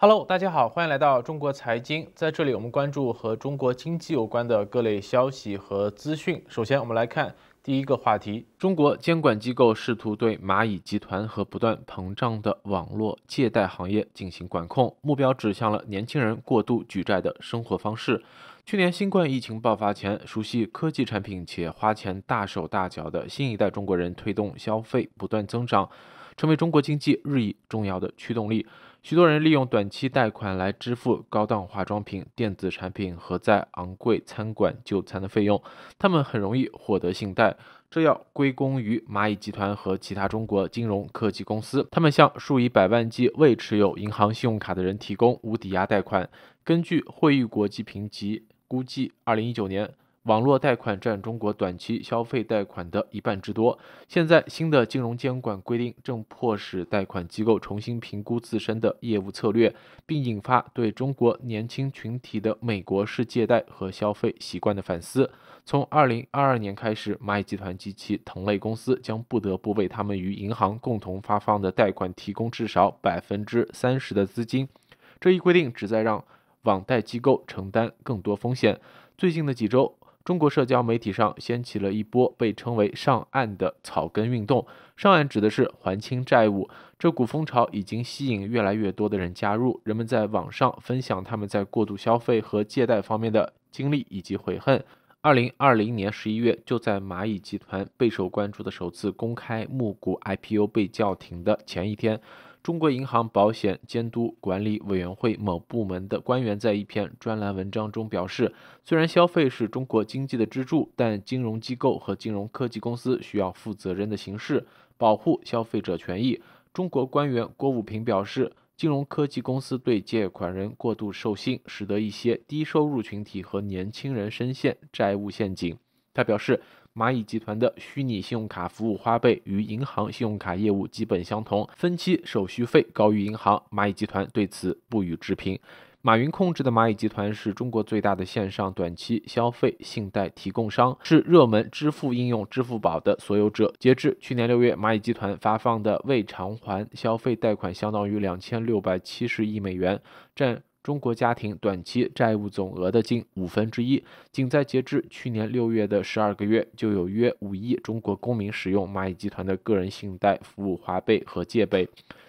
Hello，大家好，欢迎来到中国财经。在这里，我们关注和中国经济有关的各类消息和资讯。首先，我们来看第一个话题：中国监管机构试图对蚂蚁集团和不断膨胀的网络借贷行业进行管控，目标指向了年轻人过度举债的生活方式。去年新冠疫情爆发前，熟悉科技产品且花钱大手大脚的新一代中国人推动消费不断增长。成为中国经济日益重要的驱动力。许多人利用短期贷款来支付高档化妆品、电子产品和在昂贵餐馆就餐的费用。他们很容易获得信贷，这要归功于蚂蚁集团和其他中国金融科技公司。他们向数以百万计未持有银行信用卡的人提供无抵押贷款。根据惠誉国际评级估计，二零一九年。网络贷款占中国短期消费贷款的一半之多。现在，新的金融监管规定正迫使贷款机构重新评估自身的业务策略，并引发对中国年轻群体的美国式借贷和消费习惯的反思。从二零二二年开始，蚂蚁集团及其同类公司将不得不为他们与银行共同发放的贷款提供至少百分之三十的资金。这一规定旨在让网贷机构承担更多风险。最近的几周。中国社交媒体上掀起了一波被称为“上岸”的草根运动。“上岸”指的是还清债务。这股风潮已经吸引越来越多的人加入。人们在网上分享他们在过度消费和借贷方面的经历以及悔恨。二零二零年十一月，就在蚂蚁集团备受关注的首次公开募股 IPO 被叫停的前一天。中国银行保险监督管理委员会某部门的官员在一篇专栏文章中表示，虽然消费是中国经济的支柱，但金融机构和金融科技公司需要负责任的形式保护消费者权益。中国官员郭武平表示，金融科技公司对借款人过度授信，使得一些低收入群体和年轻人深陷债务陷阱。他表示。蚂蚁集团的虚拟信用卡服务花呗与银行信用卡业务基本相同，分期手续费高于银行。蚂蚁集团对此不予置评。马云控制的蚂蚁集团是中国最大的线上短期消费信贷提供商，是热门支付应用支付宝的所有者。截至去年六月，蚂蚁集团发放的未偿还消费贷款相当于两千六百七十亿美元，占。中国家庭短期债务总额的近五分之一，仅在截至去年六月的十二个月，就有约五亿中国公民使用蚂蚁集团的个人信贷服务华呗和借呗，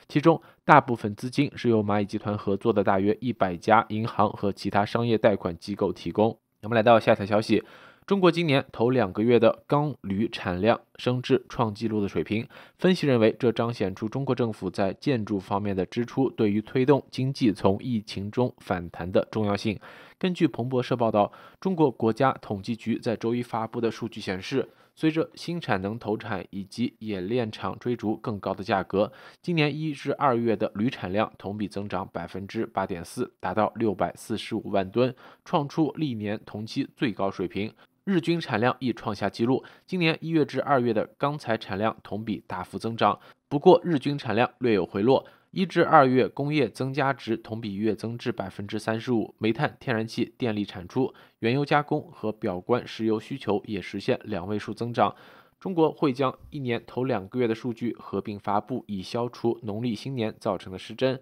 其中大部分资金是由蚂蚁集团合作的大约一百家银行和其他商业贷款机构提供。我们来到下条消息。中国今年头两个月的钢铝产量升至创纪录的水平，分析认为这彰显出中国政府在建筑方面的支出对于推动经济从疫情中反弹的重要性。根据彭博社报道，中国国家统计局在周一发布的数据显示，随着新产能投产以及冶炼厂追逐更高的价格，今年一至二月的铝产量同比增长百分之八点四，达到六百四十五万吨，创出历年同期最高水平。日均产量亦创下纪录。今年一月至二月的钢材产量同比大幅增长，不过日均产量略有回落。一至二月工业增加值同比月增至百分之三十五，煤炭、天然气、电力产出、原油加工和表观石油需求也实现两位数增长。中国会将一年头两个月的数据合并发布，以消除农历新年造成的失真。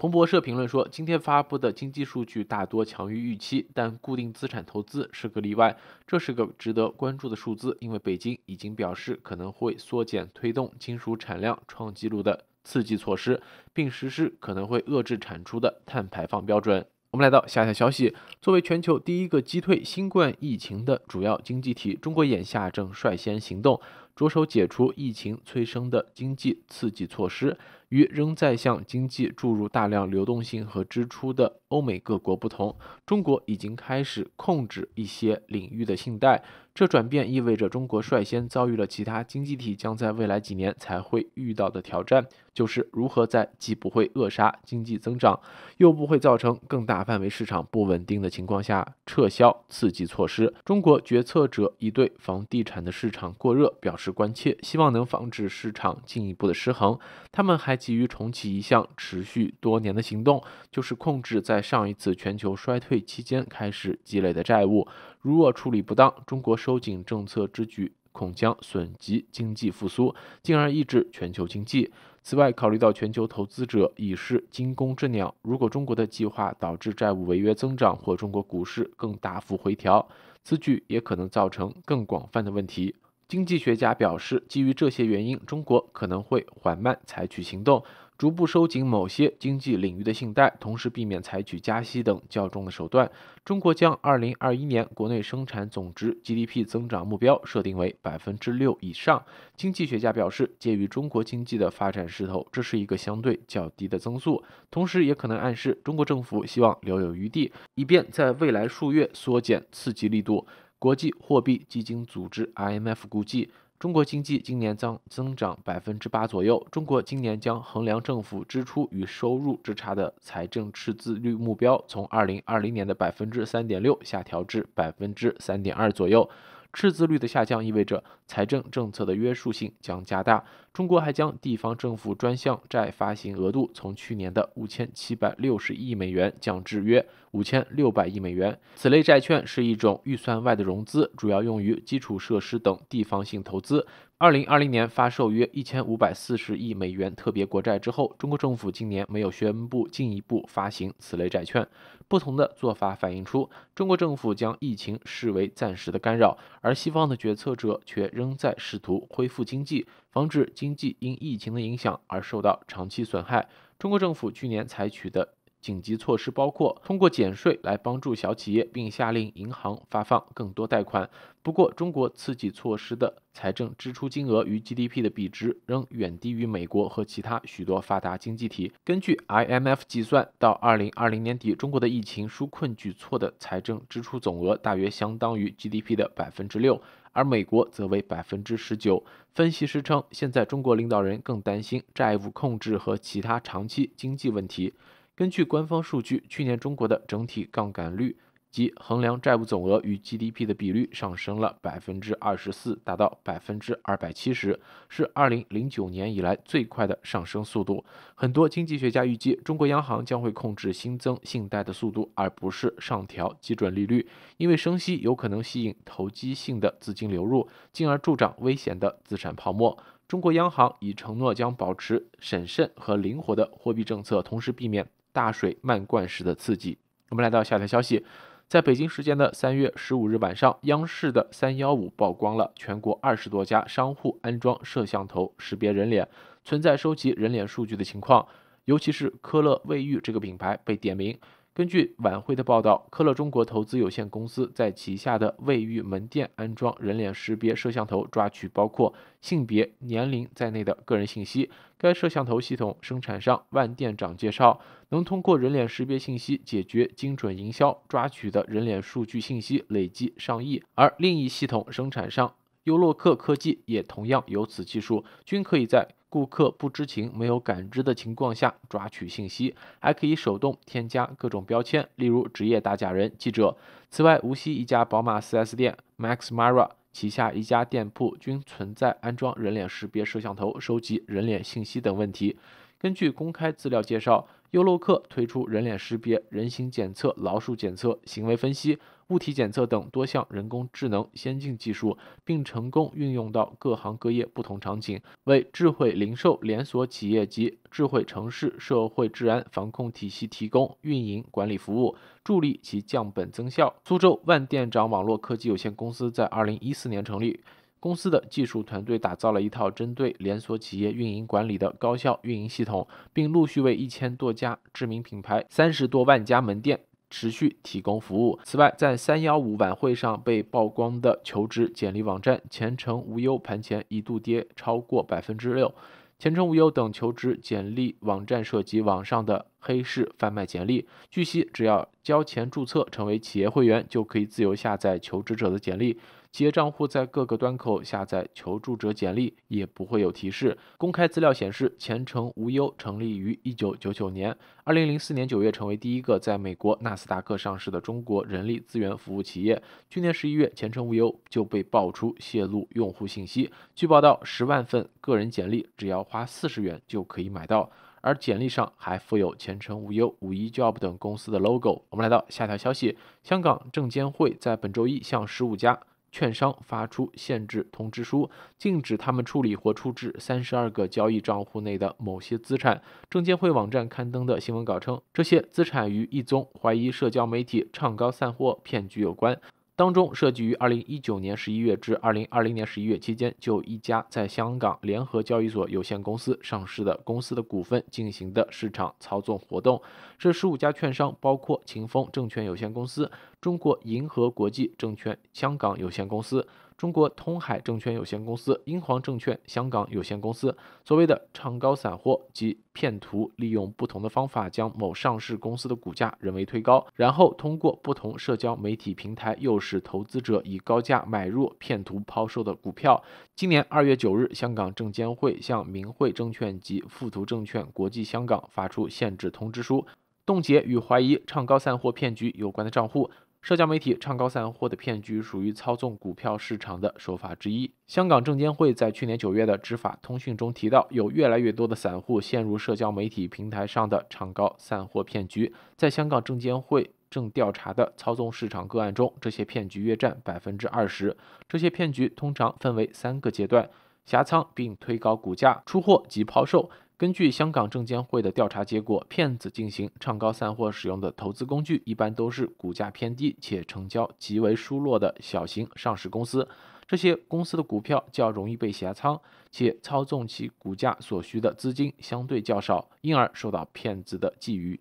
彭博社评论说，今天发布的经济数据大多强于预期，但固定资产投资是个例外。这是个值得关注的数字，因为北京已经表示可能会缩减推动金属产量创纪录的刺激措施，并实施可能会遏制产出的碳排放标准。我们来到下一条消息。作为全球第一个击退新冠疫情的主要经济体，中国眼下正率先行动，着手解除疫情催生的经济刺激措施。与仍在向经济注入大量流动性和支出的欧美各国不同，中国已经开始控制一些领域的信贷。这转变意味着中国率先遭遇了其他经济体将在未来几年才会遇到的挑战，就是如何在既不会扼杀经济增长，又不会造成更大范围市场不稳定的情况下撤销刺激措施。中国决策者已对房地产的市场过热表示关切，希望能防止市场进一步的失衡。他们还急于重启一项持续多年的行动，就是控制在上一次全球衰退期间开始积累的债务。如若处理不当，中国收紧政策之举恐将损及经济复苏，进而抑制全球经济。此外，考虑到全球投资者已是惊弓之鸟，如果中国的计划导致债务违约增长或中国股市更大幅回调，此举也可能造成更广泛的问题。经济学家表示，基于这些原因，中国可能会缓慢采取行动。逐步收紧某些经济领域的信贷，同时避免采取加息等较重的手段。中国将2021年国内生产总值 GDP 增长目标设定为6%以上。经济学家表示，鉴于中国经济的发展势头，这是一个相对较低的增速，同时也可能暗示中国政府希望留有余地，以便在未来数月缩减刺激力度。国际货币基金组织 IMF 估计。中国经济今年将增长百分之八左右。中国今年将衡量政府支出与收入之差的财政赤字率目标，从二零二零年的百分之三点六下调至百分之三点二左右。赤字率的下降意味着财政政策的约束性将加大。中国还将地方政府专项债发行额度从去年的五千七百六十亿美元降至约五千六百亿美元。此类债券是一种预算外的融资，主要用于基础设施等地方性投资。二零二零年发售约一千五百四十亿美元特别国债之后，中国政府今年没有宣布进一步发行此类债券。不同的做法反映出，中国政府将疫情视为暂时的干扰，而西方的决策者却仍在试图恢复经济，防止经济因疫情的影响而受到长期损害。中国政府去年采取的。紧急措施包括通过减税来帮助小企业，并下令银行发放更多贷款。不过，中国刺激措施的财政支出金额与 GDP 的比值仍远低于美国和其他许多发达经济体。根据 IMF 计算，到二零二零年底，中国的疫情纾困举措的财政支出总额大约相当于 GDP 的百分之六，而美国则为百分之十九。分析师称，现在中国领导人更担心债务控制和其他长期经济问题。根据官方数据，去年中国的整体杠杆率及衡量债务总额与 GDP 的比率上升了百分之二十四，达到百分之二百七十，是二零零九年以来最快的上升速度。很多经济学家预计，中国央行将会控制新增信贷的速度，而不是上调基准利率，因为升息有可能吸引投机性的资金流入，进而助长危险的资产泡沫。中国央行已承诺将保持审慎和灵活的货币政策，同时避免。大水漫灌式的刺激。我们来到下条消息，在北京时间的三月十五日晚上，央视的三幺五曝光了全国二十多家商户安装摄像头识别人脸，存在收集人脸数据的情况，尤其是科勒卫浴这个品牌被点名。根据晚会的报道，科勒中国投资有限公司在旗下的卫浴门店安装人脸识别摄像头，抓取包括性别、年龄在内的个人信息。该摄像头系统生产商万店长介绍，能通过人脸识别信息解决精准营销，抓取的人脸数据信息累计上亿。而另一系统生产商优洛克科技也同样有此技术，均可以在。顾客不知情、没有感知的情况下抓取信息，还可以手动添加各种标签，例如职业打假人、记者。此外，无锡一家宝马 4S 店 Max Mara 旗下一家店铺均存在安装人脸识别摄像头、收集人脸信息等问题。根据公开资料介绍。优洛克推出人脸识别、人形检测、老鼠检测、行为分析、物体检测等多项人工智能先进技术，并成功运用到各行各业不同场景，为智慧零售连锁企业及智慧城市社会治安防控体系提供运营管理服务，助力其降本增效。苏州万店长网络科技有限公司在二零一四年成立。公司的技术团队打造了一套针对连锁企业运营管理的高效运营系统，并陆续为一千多家知名品牌、三十多万家门店持续提供服务。此外，在三幺五晚会上被曝光的求职简历网站“前程无忧”盘前一度跌超过百分之六。前程无忧等求职简历网站涉及网上的黑市贩卖简历，据悉，只要交钱注册成为企业会员，就可以自由下载求职者的简历。企业账户在各个端口下载求助者简历也不会有提示。公开资料显示，前程无忧成立于一九九九年，二零零四年九月成为第一个在美国纳斯达克上市的中国人力资源服务企业。去年十一月，前程无忧就被爆出泄露用户信息，据报道，十万份个人简历只要花四十元就可以买到，而简历上还附有前程无忧、五一 job 等公司的 logo。我们来到下条消息，香港证监会在本周一向十五家。券商发出限制通知书，禁止他们处理或处置三十二个交易账户内的某些资产。证监会网站刊登的新闻稿称，这些资产与一宗怀疑社交媒体唱高散货骗局有关。当中涉及于二零一九年十一月至二零二零年十一月期间，就一家在香港联合交易所有限公司上市的公司的股份进行的市场操纵活动。这十五家券商包括秦风证券有限公司、中国银河国际证券香港有限公司。中国通海证券有限公司、英皇证券香港有限公司所谓的唱高散货及骗徒，利用不同的方法将某上市公司的股价人为推高，然后通过不同社交媒体平台诱使投资者以高价买入、骗徒抛售的股票。今年二月九日，香港证监会向明汇证券及富途证券国际香港发出限制通知书，冻结与怀疑唱高散货骗局有关的账户。社交媒体唱高散货的骗局属于操纵股票市场的手法之一。香港证监会在去年九月的执法通讯中提到，有越来越多的散户陷入社交媒体平台上的唱高散货骗局。在香港证监会正调查的操纵市场个案中，这些骗局约占百分之二十。这些骗局通常分为三个阶段：狭仓并推高股价，出货及抛售。根据香港证监会的调查结果，骗子进行唱高散货使用的投资工具，一般都是股价偏低且成交极为疏落的小型上市公司。这些公司的股票较容易被挟仓，且操纵其股价所需的资金相对较少，因而受到骗子的觊觎。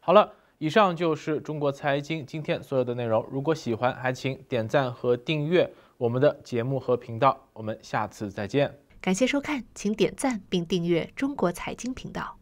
好了，以上就是中国财经今天所有的内容。如果喜欢，还请点赞和订阅我们的节目和频道。我们下次再见。感谢收看，请点赞并订阅中国财经频道。